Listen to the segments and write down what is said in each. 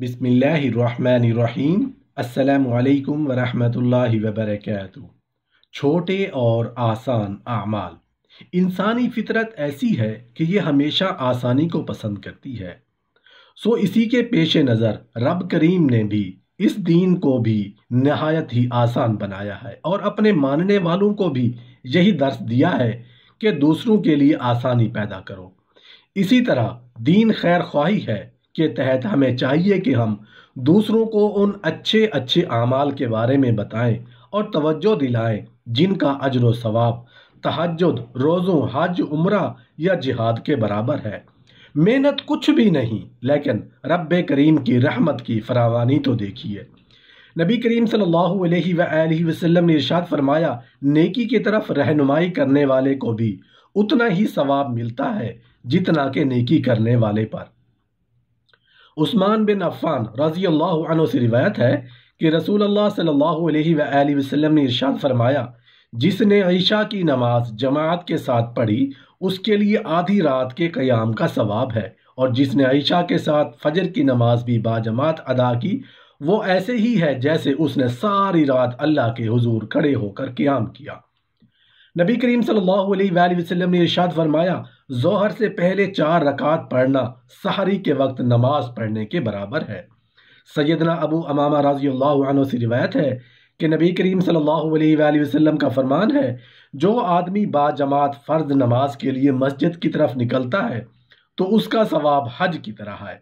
बिसमीम् अल्लाम वरहमतुल्लाहि वबरकatuh छोटे और आसान आमाल इंसानी फितरत ऐसी है कि ये हमेशा आसानी को पसंद करती है सो इसी के पेश नज़र रब करीम ने भी इस दीन को भी नहायत ही आसान बनाया है और अपने मानने वालों को भी यही दर्स दिया है कि दूसरों के लिए आसानी पैदा करो इसी तरह दीन खैर ख्वाही है के तहत हमें चाहिए कि हम दूसरों को उन अच्छे अच्छे अमाल के बारे में बताएं और तवज्जो दिलाएं जिनका अजर सवाब तहजद रोज़ों हज उम्र या जिहाद के बराबर है मेहनत कुछ भी नहीं लेकिन रब करीम की रहमत की फरावानी तो देखिए नबी करीम सल्लल्लाहु अलैहि वसल्लम ने इरशाद फरमाया नेकी की तरफ रहनुमाई करने वाले को भी उतना ही सवाब मिलता है जितना के नेकी करने वाले पर उस्मान बिन अफ़ान रज़ी अल्लाह से रिवायत है कि रसूल अल्लाह सल्लल्लाहु अलैहि वसल्लम ने इरशाद फरमाया जिसने ईशा की नमाज जमात के साथ पढ़ी उसके लिए आधी रात के क़याम का सवाब है और जिसने ईशा के साथ फजर की नमाज भी बाजमात अदा की वो ऐसे ही है जैसे उसने सारी रात अल्लाह के हुजूर खड़े होकर क्याम किया नबी करीम सल्लल्लाहु अलैहि वसल्लम ने इरशाद फरमाया जोहर से पहले चार रकात पढ़ना सहरी के वक्त नमाज पढ़ने के बराबर है सैदना अबू अमामा राजी अल्लाह से रिवायत है कि नबी करीम सल्लल्लाहु अलैहि वसल्लम का फरमान है जो आदमी बाजमात फ़र्द नमाज के लिए मस्जिद की तरफ निकलता है तो उसका सवाब हज की तरह है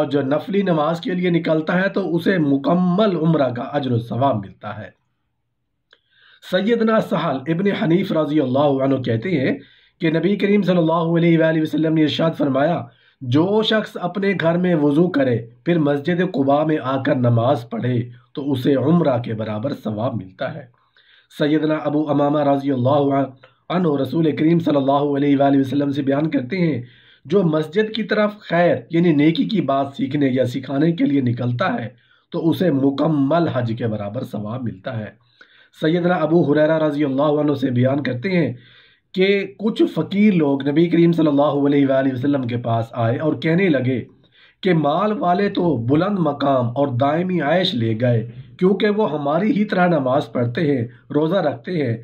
और जो नफली नमाज के लिए निकलता है तो उसे मुकम्मल उम्र का अजर सवाब मिलता है सैदना सहल इबन हनीफ रजी अल्लाह कहते हैं कि नबी करीम सल्लल्लाहु अलैहि वसल्लम ने इरशाद फरमाया जो शख्स अपने घर में वज़ू करे फिर मस्जिद कुबा में आकर नमाज पढ़े तो उसे उम्र के बराबर सवाब मिलता है सैदना अबू अमामा रजी अल्लाह रसूल करीम सल्लल्लाहु अलैहि वसल्लम से बयान करते हैं जो मस्जिद की तरफ खैर यानी नेकी की बात सीखने या सिखाने के लिए निकलता है तो उसे मुकम्मल हज के बराबर सवाब मिलता है सैदना अबू हुररा रजी अल्लाह से बयान करते हैं कि कुछ फ़कीर लोग नबी करीम सल्लल्लाहु अलैहि वसल्लम के पास आए और कहने लगे कि माल वाले तो बुलंद मकाम और दायमी आयश ले गए क्योंकि वो हमारी ही तरह नमाज पढ़ते हैं रोज़ा रखते हैं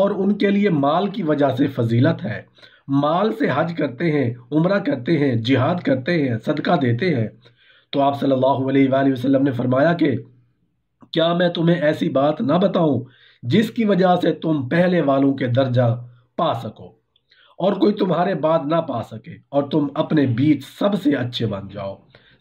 और उनके लिए माल की वजह से फजीलत है माल से हज करते हैं उम्र करते हैं जिहाद करते हैं सदका देते हैं तो आप सल्लल्लाहु अलैहि वसल्लम ने फरमाया कि क्या मैं तुम्हें ऐसी बात ना बताऊं जिसकी वजह से तुम पहले वालों के दर्जा पा सको और कोई तुम्हारे बाद ना पा सके और तुम अपने बीच सबसे अच्छे बन जाओ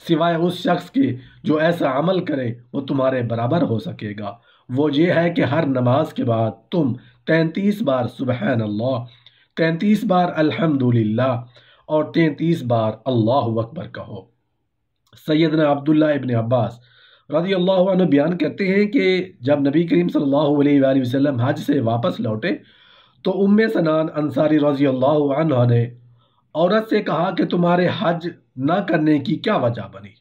सिवाय उस शख्स के जो ऐसा अमल करे वो तुम्हारे बराबर हो सकेगा वो ये है कि हर नमाज के बाद तुम तैंतीस बार सुबह अल्लाह तैंतीस बार अल्हम्दुलिल्लाह और तैंतीस बार अल्लाह अकबर कहो सैदना अब्दुल्ला इबन अब्बास रजी अल्लाह बयान करते हैं कि जब नबी करीम सल्लल्लाहु अलैहि वसल्लम हज से वापस लौटे तो उम्म सनान अंसारी रजी अल्लाह ने औरत से कहा कि तुम्हारे हज न करने की क्या वजह बनी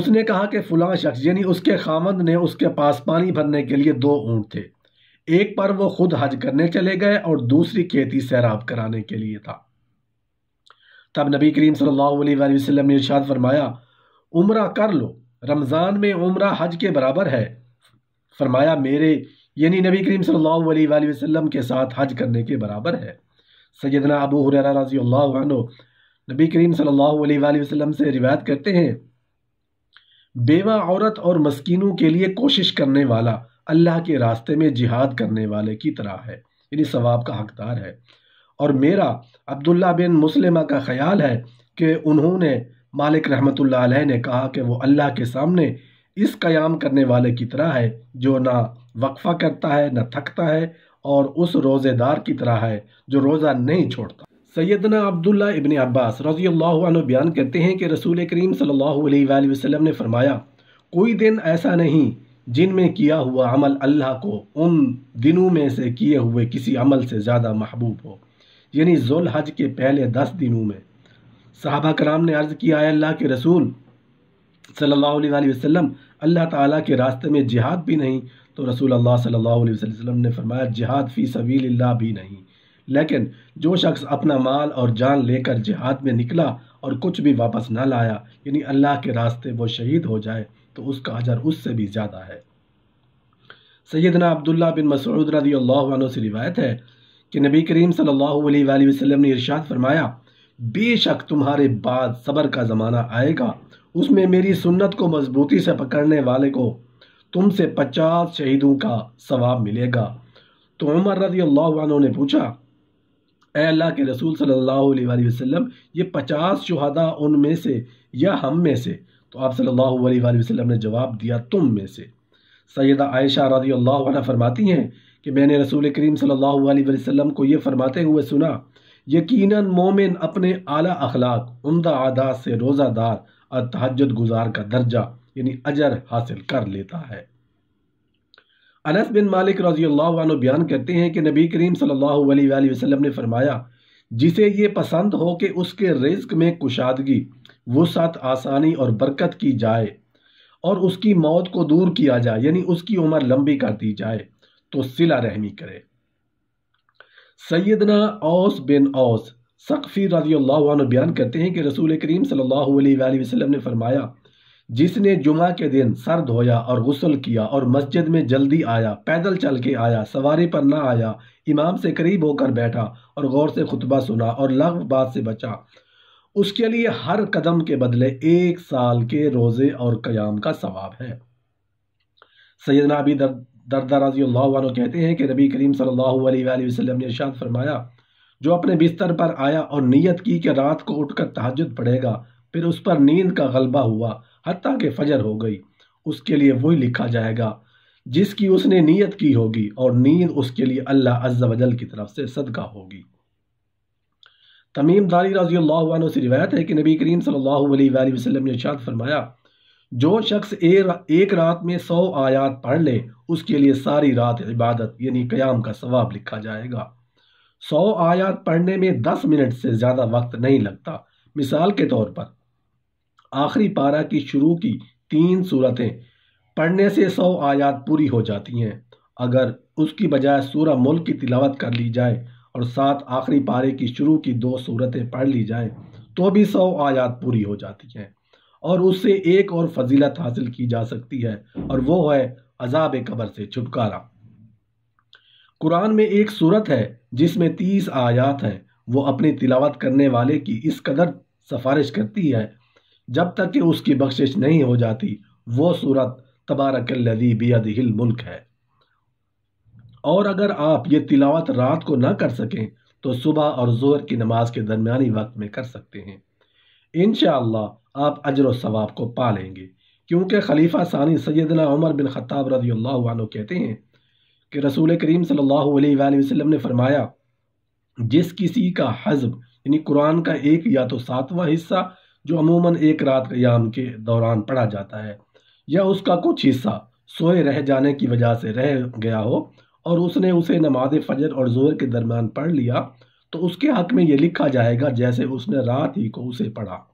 उसने कहा कि फ़लाँ शख्स यानी उसके खामद ने उसके पास पानी भरने के लिए दो ऊँट थे एक पर वो खुद हज करने चले गए और दूसरी खेती सैराब कराने के लिए था तब नबी करीम सल्लल्लाहु अलैहि वसल्लम ने इरशाद फरमाया उम्र कर लो रमज़ान में उम्र हज के बराबर है फरमाया मेरे यानी नबी करीम सल्लल्लाहु अलैहि वसल्लम के साथ हज करने के बराबर है सैदना अबू हुरैरा रजी अल्लाह नबी करीम सल्लल्लाहु अलैहि वसल्लम से रिवायत करते हैं बेवा औरत और मस्किनों के लिए कोशिश करने वाला अल्लाह के रास्ते में जिहाद करने वाले की तरह है यानी सवाब का हकदार है और मेरा अब्दुल्ला बिन मुसलिमा का ख्याल है कि उन्होंने मालिक रहमत ने कहा कि वो अल्लाह के सामने इस कयाम करने वाले की तरह है जो ना वक्फा करता है न थकता है और उस रोज़ेदार की तरह है जो रोज़ा नहीं छोड़ता सैदना अब्दुल्ला इबन अब्बास रजी अल्लाह बयान करते हैं कि रसूल करीम सल्लल्लाहु अलैहि ने फरमाया कोई दिन ऐसा नहीं जिनमें किया हुआ अमल अल्लाह को उन दिनों में से किए हुए किसी अमल से ज़्यादा महबूब हो यानी जुल हज के पहले दस दिनों में साहबा कराम ने अर्ज़ किया अल्लाह के रसूल सल्लल्लाहु अलैहि वसल्लम अल्लाह ताला के रास्ते में जिहाद भी नहीं तो रसूल अल्लाह सल्लल्लाहु अलैहि वसल्लम ने फरमाया जिहाद फ़ी सबील भी नहीं लेकिन जो शख्स अपना माल और जान लेकर जिहाद में निकला और कुछ भी वापस ना लाया यानी अल्लाह के रास्ते वो शहीद हो जाए तो उसका अजर उससे भी ज़्यादा है सैदना अब्दुल्ला बिन मसूद रदी अल्लाह से रिवायत है कि नबी करीम सल्लल्लाहु अलैहि वसल्लम ने इरशाद फरमाया बेशक तुम्हारे बाद सब्र का ज़माना आएगा उसमें मेरी सुन्नत को मजबूती से पकड़ने वाले को तुमसे पचास शहीदों का सवाब मिलेगा तो उमर रजी अल्लाह ने पूछा अल्लाह के रसूल सल्लल्लाहु अलैहि वसल्लम ये पचास शहदा उनमें से या हम में से तो आप सल्लल्लाहु अलैहि वसल्लम ने जवाब दिया तुम में से सैदा आयशा रजी अल्लाह फरमाती हैं कि मैंने रसूल करीम सल्लल्लाहु अलैहि वसल्लम को ये फरमाते हुए सुना यकीनन मोमिन अपने आला अखलाक उमदा आदात से रोज़ादार और तहजद गुजार का दर्जा यानी अजर हासिल कर लेता है अनस बिन मालिक रजी अल्लाह बयान करते हैं कि नबी करीम सल्लल्लाहु अलैहि वसल्लम ने फरमाया जिसे ये पसंद हो कि उसके रिज्क में कुशादगी वसात आसानी और बरकत की जाए और उसकी मौत को दूर किया जाए यानी उसकी उम्र लंबी कर दी जाए तो सिला रहमी करे सैदना औस बिन औस सक़फ़ी रजी अल्ला बयान करते हैं कि रसूल करीम सल्ला वसलम वसल्लम ने फरमाया जिसने जुमा के दिन सर धोया और गसल किया और मस्जिद में जल्दी आया पैदल चल के आया सवारी पर ना आया इमाम से करीब होकर बैठा और गौर से खुतबा सुना और लग बात से बचा उसके लिए हर कदम के बदले एक साल के रोज़े और क़याम का सवाब है सैदना अबी दरदा रजी कहते हैं कि रबी करीम सल्ला वसलम ने इरशाद फरमाया जो अपने बिस्तर पर आया और नीयत की कि रात को उठकर तहजद पड़ेगा फिर उस पर नींद का गलबा हुआ हती कि फजर हो गई उसके लिए वही लिखा जाएगा जिसकी उसने नीयत की होगी और नींद उसके लिए अल्लाह अज्जावजल की तरफ से सदका होगी तमीम दारी रजी से रिवायत है कि नबी करीम सल्लल्लाहु अलैहि वसल्लम ने शाद फरमाया जो शख्स एक रात में सौ आयात पढ़ ले उसके लिए सारी रात इबादत यानी क़याम का सवाब लिखा जाएगा सौ आयात पढ़ने में दस मिनट से ज़्यादा वक्त नहीं लगता मिसाल के तौर पर आखिरी पारा की शुरू की तीन सूरतें पढ़ने से सौ आयात पूरी हो जाती हैं अगर उसकी बजाय सूरह मुल्क की तिलावत कर ली जाए और साथ आखिरी पारे की शुरू की दो सूरतें पढ़ ली जाए तो भी सौ आयात पूरी हो जाती हैं और उससे एक और फजीलत हासिल की जा सकती है और वो है अजाब कबर से छुटकारा कुरान में एक सूरत है जिसमें तीस आयात हैं वो अपनी तिलावत करने वाले की इस कदर सिफारिश करती है जब तक कि उसकी बख्शिश नहीं हो जाती वो सूरत तबारकल्लदी बियदिहिल मुल्क है और अगर आप ये तिलावत रात को ना कर सकें तो सुबह और जोर की नमाज के दरमिया वक्त में कर सकते हैं इन आप अजर सवाब को पा लेंगे क्योंकि खलीफा सानी सैदना उमर बिन खत्ताब रजी अल्लाह कहते हैं कि रसूल करीम सल्लल्लाहु अलैहि वसल्लम ने फरमाया जिस किसी का हजब यानी कुरान का एक या तो सातवां हिस्सा जो अमूमन एक रात क्याम के दौरान पढ़ा जाता है या उसका कुछ हिस्सा सोए रह जाने की वजह से रह गया हो और उसने उसे नमाज फजर और जोर के दरमियान पढ़ लिया तो उसके हक में यह लिखा जाएगा जैसे उसने रात ही को उसे पढ़ा